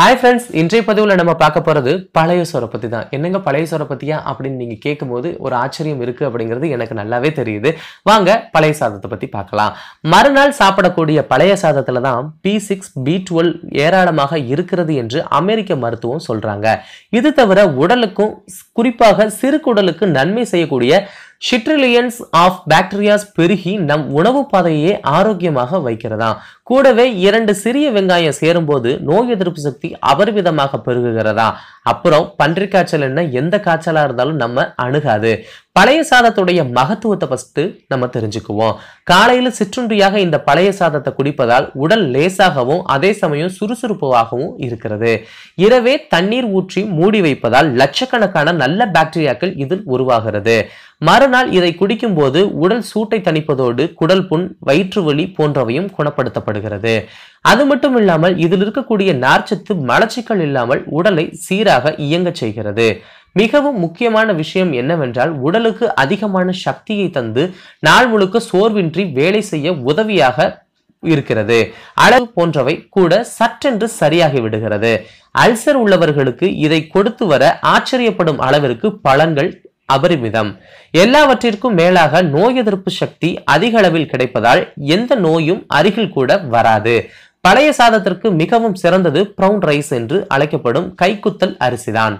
hi friends இன்றைய பதிவில் நம்ம பார்க்க போகிறது பழைய சோரை பற்றி தான் என்னங்க பழைய சோரை பற்றியா அப்படின்னு நீங்கள் கேட்கும்போது ஒரு ஆச்சரியம் இருக்குது அப்படிங்கிறது எனக்கு நல்லாவே தெரியுது வாங்க பழைய சாதத்தை பற்றி பார்க்கலாம் மறுநாள் சாப்பிடக்கூடிய பழைய சாதத்தில் தான் பி சிக்ஸ் பி டுவெல் ஏராளமாக இருக்கிறது என்று அமெரிக்க மருத்துவம் சொல்கிறாங்க இது தவிர உடலுக்கும் குறிப்பாக சிறுகுடலுக்கு நன்மை செய்யக்கூடிய ஷிட்ரிலியன்ஸ் ஆஃப் பாக்டீரியாஸ் பெருகி நம் உணவு பாதையே ஆரோக்கியமாக வைக்கிறதா கூடவே இரண்டு சிறிய வெங்காயம் சேரும்போது நோய் எதிர்ப்பு சக்தி அபரிமிதமாக பெருகுகிறதா அப்புறம் பன்றி காய்ச்சல் என்ன எந்த காய்ச்சலா இருந்தாலும் நம்ம அணுகாது பழைய சாதத்துடைய மகத்துவத்தை ஃபஸ்ட்டு நம்ம தெரிஞ்சுக்குவோம் காலையில் சிற்றுண்டியாக இந்த பழைய சாதத்தை குடிப்பதால் உடல் லேசாகவும் அதே சமயம் சுறுசுறுப்பாகவும் இருக்கிறது இரவே தண்ணீர் ஊற்றி மூடி வைப்பதால் லட்சக்கணக்கான நல்ல பாக்டீரியாக்கள் இதில் உருவாகிறது மறுநாள் இதை குடிக்கும்போது உடல் சூட்டை தணிப்பதோடு குடல் புண் வயிற்று வலி போன்றவையும் குணப்படுத்தப்படுகிறது தேவைப்படுகிறது அது மட்டும் இல்லாமல் இதில் இருக்கக்கூடிய நார்ச்சத்து மலச்சிக்கல் இல்லாமல் உடலை சீராக இயங்க செய்கிறது மிகவும் முக்கியமான விஷயம் என்னவென்றால் உடலுக்கு அதிகமான சக்தியை தந்து நாள் முழுக்க சோர்வின்றி வேலை செய்ய உதவியாக இருக்கிறது அளவு போன்றவை கூட சற்றென்று சரியாகி விடுகிறது அல்சர் உள்ளவர்களுக்கு இதை கொடுத்து வர ஆச்சரியப்படும் அளவிற்கு பழங்கள் அபரிமிதம் எல்லாவற்றிற்கும் மேலாக நோய் எதிர்ப்பு சக்தி அதிக அளவில் கிடைப்பதால் எந்த நோயும் அருகில் கூட வராது பழைய சாதத்திற்கு மிகவும் சிறந்தது ப்ரௌன் ரைஸ் என்று அழைக்கப்படும் கைக்குத்தல் அரிசிதான்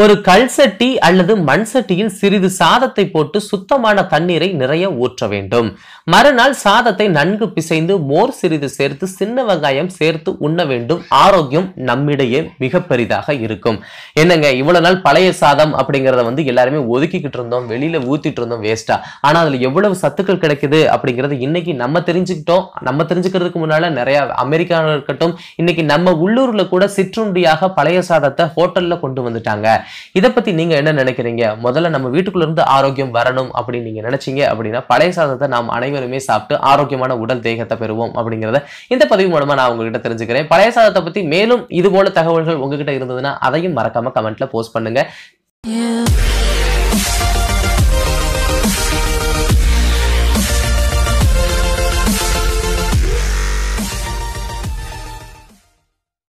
ஒரு கல் சட்டி அல்லது மண் சட்டியில் சிறிது சாதத்தை போட்டு சுத்தமான தண்ணீரை நிறைய ஊற்ற வேண்டும் மறுநாள் சாதத்தை நன்கு பிசைந்து மோர் சிறிது சேர்த்து சின்ன வெங்காயம் சேர்த்து உண்ண வேண்டும் ஆரோக்கியம் நம்மிடையே மிக பெரிதாக இருக்கும் என்னங்க இவ்வளவு நாள் பழைய சாதம் அப்படிங்கிறத வந்து எல்லாருமே ஒதுக்கிக்கிட்டு இருந்தோம் வெளியில ஊத்திட்டு இருந்தோம் வேஸ்டா ஆனா அதுல எவ்வளவு சத்துக்கள் கிடைக்குது அப்படிங்கிறது இன்னைக்கு நம்ம தெரிஞ்சுக்கிட்டோம் நம்ம தெரிஞ்சுக்கிறதுக்கு முன்னால நிறைய அமெரிக்கா இருக்கட்டும் இன்னைக்கு நம்ம உள்ளூர்ல கூட சிற்றுண்டியாக பழைய சாதத்தை ஹோட்டல்ல கொண்டு வந்துட்டாங்க இதை பற்றி நீங்கள் என்ன நினைக்கிறீங்க முதல்ல நம்ம வீட்டுக்குள்ளேருந்து ஆரோக்கியம் வரணும் அப்படின்னு நீங்கள் நினச்சிங்க அப்படின்னா பழைய சாதத்தை நாம் அனைவருமே சாப்பிட்டு ஆரோக்கியமான உடல் தேகத்தை பெறுவோம் அப்படிங்கிறத இந்த பதிவு மூலமாக நான் உங்ககிட்ட தெரிஞ்சுக்கிறேன் பழைய சாதத்தை பற்றி மேலும் இது போல தகவல்கள் உங்ககிட்ட இருந்ததுன்னா அதையும் மறக்காமல் கமெண்ட்டில் போஸ்ட் பண்ணுங்கள்